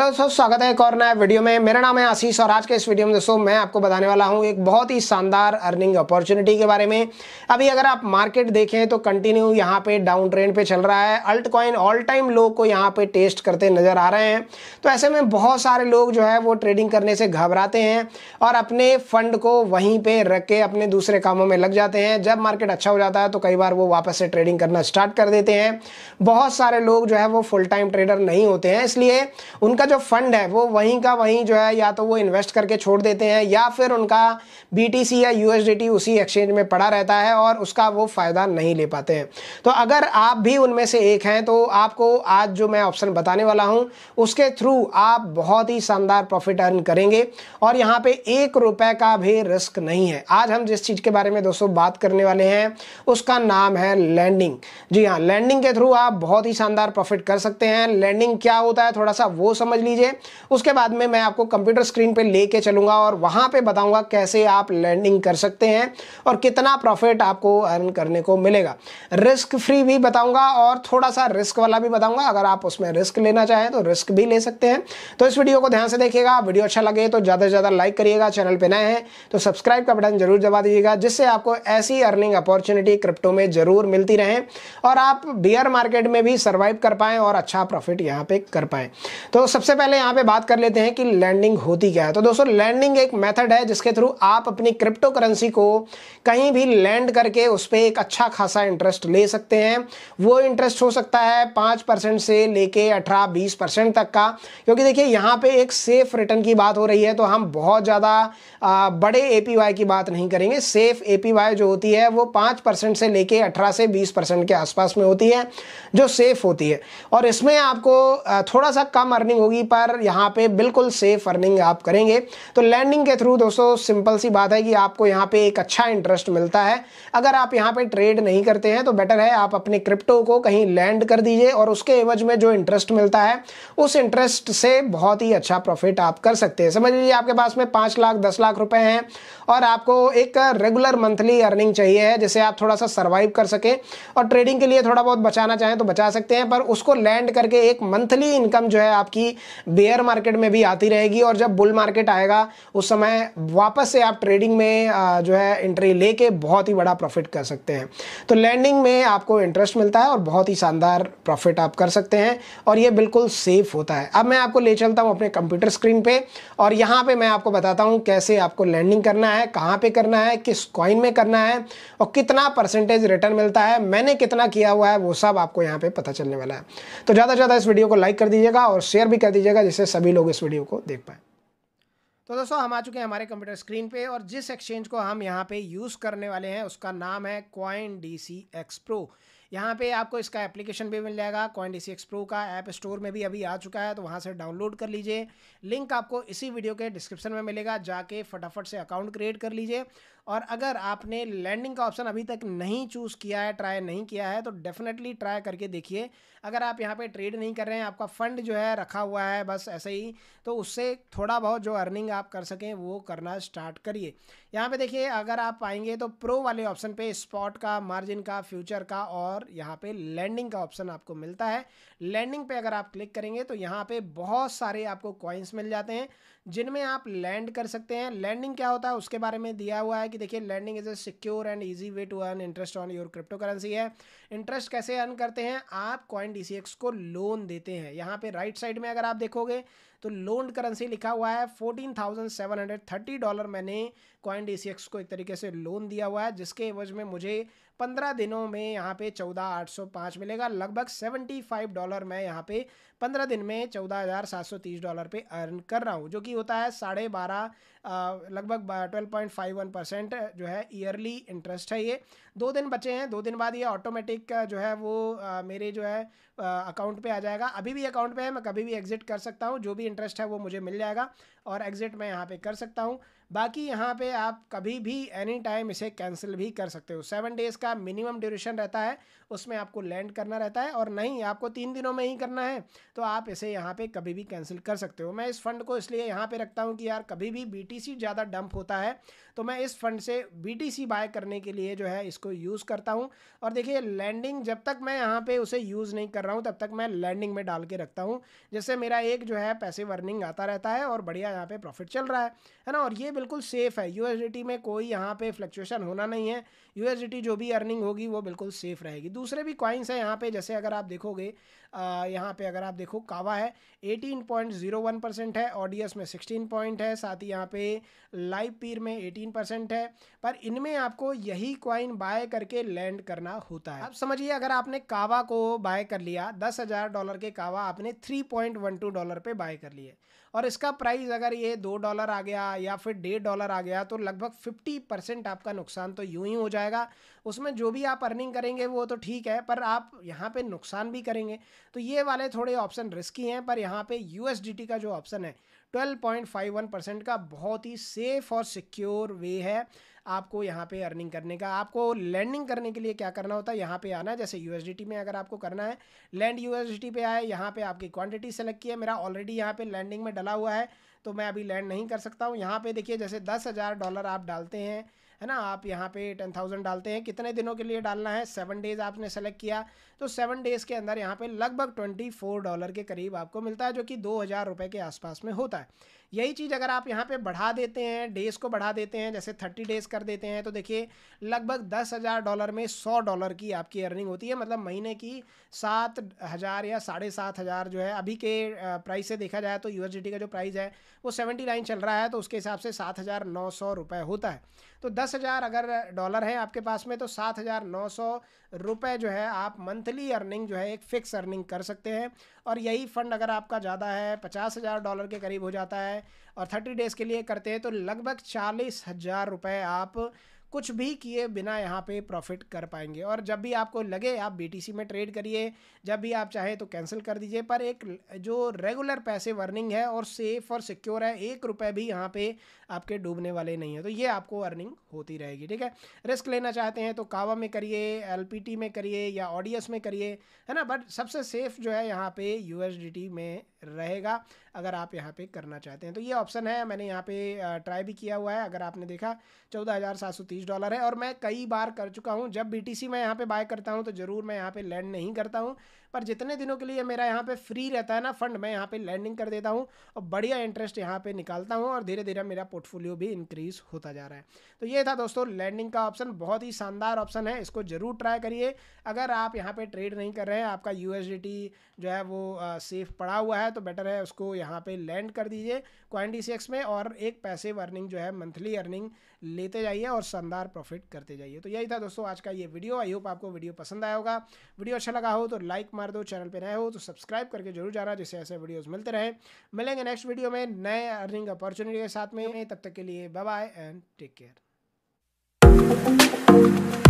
hello दोस्तों स्वागत है एक और नया वीडियो में मेरा नाम है आशीष और आज के इस वीडियो में दोस्तों मैं आपको बताने वाला हूं एक बहुत ही शानदार अर्निंग अपॉर्चुनिटी के बारे में अभी अगर आप मार्केट देखें तो कंटिन्यू यहां पे डाउन ट्रेंड पे चल रहा है altcoin all time low को यहां पे टेस्ट करते नज़र आ रहे हैं तो ऐसे में बहुत सारे लोग जो है वो ट्रेडिंग करने से घबराते हैं और अपने फंड को वहीं पर रख के अपने दूसरे कामों में लग जाते हैं जब मार्केट अच्छा हो जाता है तो कई बार वो वापस से ट्रेडिंग करना स्टार्ट कर देते हैं बहुत सारे लोग जो है वो फुल टाइम ट्रेडर नहीं होते हैं इसलिए उनका जो फंड है वो वहीं का वहीं जो है या तो वो इन्वेस्ट करके छोड़ देते हैं या फिर उनका बीटीसी या यूएसडीटी उसी एक्सचेंज में पड़ा रहता है और उसका वो फ़ायदा नहीं ले पाते हैं तो अगर आप भी उनमें से एक हैं तो आपको आज जो मैं ऑप्शन बताने वाला हूँ उसके थ्रू आप बहुत ही शानदार प्रॉफिट अर्न करेंगे और यहाँ पे एक रुपए का भी रिस्क नहीं है आज हम जिस चीज़ के बारे में दोस्तों बात करने वाले हैं उसका नाम है लैंडिंग जी हाँ लैंडिंग के थ्रू आप बहुत ही शानदार प्रॉफिट कर सकते हैं लैंडिंग क्या होता है थोड़ा सा वो समझ लीजिए उसके बाद में मैं आपको कंप्यूटर स्क्रीन पर लेके चलूंगा और वहां पर बताऊंगा कैसे आप लैंडिंग कर सकते हैं और कितना प्रॉफिट आपको अर्न करने को मिलेगा रिस्क फ्री भी बताऊंगा और थोड़ा सा रिस्क वाला भी बताऊंगा अगर आप उसमें रिस्क लेना चाहें तो रिस्क भी ले सकते हैं तो इस वीडियो को ध्यान से देखिएगा वीडियो अच्छा लगे तो ज़्यादा से ज़्यादा लाइक करिएगा चैनल पर नए हैं तो सब्सक्राइब का बटन जरूर दबा दीजिएगा जिससे आपको ऐसी अर्निंग अपॉर्चुनिटी क्रिप्टो में जरूर मिलती रहे और आप बियर मार्केट में भी सर्वाइव कर पाए और अच्छा प्रॉफिट यहाँ पे कर पाए तो सबसे सबसे पहले यहाँ पे बात कर लेते हैं कि लैंडिंग होती क्या है तो दोस्तों लैंडिंग एक मेथड है जिसके थ्रू आप अपनी क्रिप्टो करेंसी को कहीं भी लैंड करके उस पर एक अच्छा खासा इंटरेस्ट ले सकते हैं वो इंटरेस्ट हो सकता है पाँच परसेंट से लेके अठारह बीस परसेंट तक का क्योंकि देखिए यहाँ पे एक सेफ रिटर्न की बात हो रही है तो हम बहुत ज़्यादा बड़े ए की बात नहीं करेंगे सेफ ए जो होती है वो पाँच परसेंट से लेके अठारह से बीस परसेंट के आसपास में होती है जो सेफ होती है और इसमें आपको थोड़ा सा कम अर्निंग होगी की पर यहाँ पे बिल्कुल सेफ अर्निंग आप करेंगे तो लैंडिंग के थ्रू दोस्तों सिंपल सी बात है कि आपको यहाँ पे एक अच्छा इंटरेस्ट मिलता है अगर आप यहाँ पे ट्रेड नहीं करते हैं तो बेटर है आप अपने क्रिप्टो को कहीं लैंड कर दीजिए और उसके एवज में जो इंटरेस्ट मिलता है उस इंटरेस्ट से बहुत ही अच्छा प्रॉफिट आप कर सकते हैं समझ लीजिए आपके पास में पाँच लाख दस लाख रुपए हैं और आपको एक रेगुलर मंथली अर्निंग चाहिए है जिसे आप थोड़ा सा सर्वाइव कर सकें और ट्रेडिंग के लिए थोड़ा बहुत बचाना चाहें तो बचा सकते हैं पर उसको लैंड करके एक मंथली इनकम जो है आपकी बेयर मार्केट में भी आती रहेगी और जब बुल मार्केट आएगा उस समय वापस से आप ट्रेडिंग में जो है एंट्री लेके बहुत ही बड़ा प्रॉफिट कर सकते हैं तो लैंडिंग में आपको इंटरेस्ट मिलता है और बहुत ही शानदार प्रॉफिट आप कर सकते हैं और ये बिल्कुल सेफ होता है अब मैं आपको ले चलता हूँ अपने कंप्यूटर स्क्रीन पर और यहाँ पर मैं आपको बताता हूँ कैसे आपको लैंडिंग करना है कहाँ पर करना है किस कॉइन में करना है और कितना परसेंटेज रिटर्न मिलता है मैंने कितना किया हुआ है वो सब आपको यहाँ पर पता चलने वाला है तो ज़्यादा से ज़्यादा इस वीडियो को लाइक कर दीजिएगा और शेयर भी कर कर दीजिएगा जिससे सभी लोग इस वीडियो को देख पाए तो दोस्तों हम आ चुके हैं हमारे कंप्यूटर स्क्रीन पे और जिस एक्सचेंज को हम यहाँ पे यूज़ करने वाले हैं उसका नाम है coin D C X pro यहाँ पे आपको इसका एप्लीकेशन भी मिल जाएगा कॉइन डी प्रो का ऐप स्टोर में भी अभी आ चुका है तो वहाँ से डाउनलोड कर लीजिए लिंक आपको इसी वीडियो के डिस्क्रिप्शन में मिलेगा जाके फटाफट से अकाउंट क्रिएट कर लीजिए और अगर आपने लैंडिंग का ऑप्शन अभी तक नहीं चूज़ किया है ट्राई नहीं किया है तो डेफिनेटली ट्राई करके देखिए अगर आप यहाँ पर ट्रेड नहीं कर रहे हैं आपका फ़ंड जो है रखा हुआ है बस ऐसे ही तो उससे थोड़ा बहुत जो अर्निंग आप कर सकें वो करना स्टार्ट करिए यहाँ पर देखिए अगर आप आएंगे तो प्रो वाले ऑप्शन पे स्पॉट का मार्जिन का फ्यूचर का और और यहाँ पे लैंडिंग का ऑप्शन आपको मिलता है लैंडिंग पे अगर आप क्लिक करेंगे तो यहाँ पे बहुत सारे आपको कॉइन्स मिल जाते हैं जिनमें आप लैंड कर सकते हैं लैंडिंग क्या होता है उसके बारे में दिया हुआ है कि देखिए lending is a secure and easy way to earn interest on your cryptocurrency है इंटरेस्ट कैसे अर्न करते हैं आप कॉइन डी को लोन देते हैं यहाँ पे राइट साइड में अगर आप देखोगे तो लोन करेंसी लिखा हुआ है fourteen thousand seven hundred thirty dollar मैंने कॉइन डी को एक तरीके से लोन दिया हुआ है जिसके एवज में मुझे पंद्रह दिनों में यहाँ पे चौदह आठ सौ पाँच मिलेगा लगभग सेवेंटी फाइव डॉलर मैं यहाँ पे पंद्रह दिन में चौदह हज़ार सात सौ तीस डॉलर पे अर्न कर रहा हूँ जो कि की होता है साढ़े बारह लगभग twelve point five one percent जो है ईयरली इंटरेस्ट है ये दो दिन बचे हैं दो दिन बाद ये ऑटोमेटिक जो है वो आ, मेरे जो है अकाउंट पे आ जाएगा अभी भी अकाउंट पे है मैं कभी भी एग्जिट कर सकता हूँ जो भी इंटरेस्ट है वो मुझे मिल जाएगा और एग्ज़िट मैं यहाँ पे कर सकता हूँ बाकी यहाँ पे आप कभी भी एनी टाइम इसे कैंसिल भी कर सकते हो सेवन डेज़ का मिनिमम ड्यूरेशन रहता है उसमें आपको लैंड करना रहता है और नहीं आपको तीन दिनों में ही करना है तो आप इसे यहाँ पे कभी भी कैंसिल कर सकते हो मैं इस फंड को इसलिए यहाँ पे रखता हूँ कि यार कभी भी बी ज़्यादा डंप होता है तो मैं इस फंड से बी बाय करने के लिए जो है इसको यूज़ करता हूँ और देखिए लैंडिंग जब तक मैं यहाँ पर उसे यूज़ नहीं कर रहा हूँ तब तक मैं लैंडिंग में डाल के रखता हूँ जिससे मेरा एक जो है पैसे वर्निंग आता रहता है और बढ़िया यहाँ पे प्रॉफिट चल रहा है है ना और ये बिल्कुल सेफ है यूएसडीटी में कोई यहाँ पे फ्लक्चुएशन होना नहीं है यूएसडीटी जो भी अर्निंग होगी वो बिल्कुल सेफ रहेगी दूसरे भी कॉइन्स हैं यहाँ पे जैसे अगर आप देखोगे यहाँ पे अगर आप देखो कावा है 18.01 परसेंट है ऑडियस में 16 पॉइंट है साथ ही यहाँ पे लाइव पीर में 18 परसेंट है पर इनमें आपको यही कॉइन बाय करके लैंड करना होता है अब समझिए अगर आपने कावा को बाय कर लिया दस हज़ार डॉलर के कावा आपने three point one two dollar पर बाय कर लिए और इसका प्राइस अगर ये दो डॉलर आ गया या फिर डेढ़ डॉलर आ गया तो लगभग फिफ्टी परसेंट आपका नुकसान तो यूं ही हो जाए जाएगा उसमें जो भी आप अर्निंग करेंगे वो तो ठीक है पर आप यहाँ पे नुकसान भी करेंगे तो ये वाले थोड़े ऑप्शन रिस्की हैं पर यहाँ पे यू का जो ऑप्शन है 12.51 परसेंट का बहुत ही सेफ और सिक्योर वे है आपको यहाँ पे अर्निंग करने का आपको लैंडिंग करने के लिए क्या करना होता है यहाँ पे आना जैसे यूएसडीटी में अगर आपको करना है लैंड यूएसडीटी पे आए यहाँ पे आपकी क्वांटिटी सेलेक्ट की है मेरा ऑलरेडी यहाँ पे लैंडिंग में डला हुआ है तो मैं अभी लैंड नहीं कर सकता हूँ यहाँ पे देखिए जैसे दस हज़ार डॉलर आप डालते हैं है ना आप यहाँ पे टेन थाउजेंड डालते हैं कितने दिनों के लिए डालना है सेवन डेज़ आपने सेलेक्ट किया तो सेवन डेज़ के अंदर यहाँ पे लगभग ट्वेंटी फोर डॉलर के करीब आपको मिलता है जो कि दो हज़ार रुपये के आसपास में होता है यही चीज़ अगर आप यहाँ पे बढ़ा देते हैं डेज़ को बढ़ा देते हैं जैसे थर्टी डेज़ कर देते हैं तो देखिए लगभग दस हज़ार डॉलर में सौ डॉलर की आपकी अर्निंग होती है मतलब महीने की सात हज़ार या साढ़े सात हज़ार जो है अभी के प्राइस से देखा जाए तो यू का जो प्राइस है वो सेवेंटी नाइन चल रहा है तो उसके हिसाब से सात हज़ार नौ सौ रुपये होता है तो दस दस हज़ार अगर डॉलर है आपके पास में तो सात हज़ार नौ सौ रुपये जो है आप मंथली अर्निंग जो है एक फ़िक्स अर्निंग कर सकते हैं और यही फ़ंड अगर आपका ज़्यादा है पचास हज़ार डॉलर के करीब हो जाता है और थर्टी डेज़ के लिए करते हैं तो लगभग चालीस हज़ार रुपये आप कुछ भी किए बिना यहाँ पे प्रॉफिट कर पाएंगे और जब भी आपको लगे आप बीटीसी में ट्रेड करिए जब भी आप चाहे तो कैंसिल कर दीजिए पर एक जो रेगुलर पैसे वर्निंग है और सेफ़ और सिक्योर है एक रुपये भी यहाँ पे आपके डूबने वाले नहीं है तो ये आपको अर्निंग होती रहेगी ठीक है रिस्क लेना चाहते हैं तो कावा में करिए एल में करिए या ऑडियस में करिए है ना बट सबसे सेफ़ जो है यहाँ पे यू में रहेगा अगर आप यहाँ पे करना चाहते हैं तो ये ऑप्शन है मैंने यहाँ पे ट्राई भी किया हुआ है अगर आपने देखा चौदह हज़ार सात सौ तीस बीस डॉलर है और मैं कई बार कर चुका हूँ जब बी मैं यहाँ पे बाय करता हूँ तो ज़रूर मैं यहाँ पे लैंड नहीं करता हूँ पर जितने दिनों के लिए मेरा यहाँ पे फ्री रहता है ना फंड मैं यहाँ पे लैंडिंग कर देता हूँ और बढ़िया इंटरेस्ट यहाँ पे निकालता हूँ और धीरे धीरे मेरा पोर्टफोलियो भी इंक्रीज़ होता जा रहा है तो ये था दोस्तों लैंडिंग का ऑप्शन बहुत ही शानदार ऑप्शन है इसको ज़रूर ट्राई करिए अगर आप यहाँ पर ट्रेड नहीं कर रहे हैं आपका यू जो है वो सेफ पड़ा हुआ है तो बेटर है उसको यहाँ पर लैंड कर दीजिए क्वाइंटी में और एक पैसे अर्निंग जो है मंथली अर्निंग लेते जाइए और शानदार प्रॉफिट करते जाइए तो यही था दोस्तों आज का ये वीडियो आई होप आपको वीडियो पसंद आया होगा वीडियो अच्छा लगा हो तो लाइक मार दो चैनल पे नए हो तो सब्सक्राइब करके जरूर जाना जिससे ऐसे वीडियोस मिलते रहें मिलेंगे नेक्स्ट वीडियो में नए अर्निंग अपॉर्चुनिटी के साथ में तब तक के लिए bye bye and take care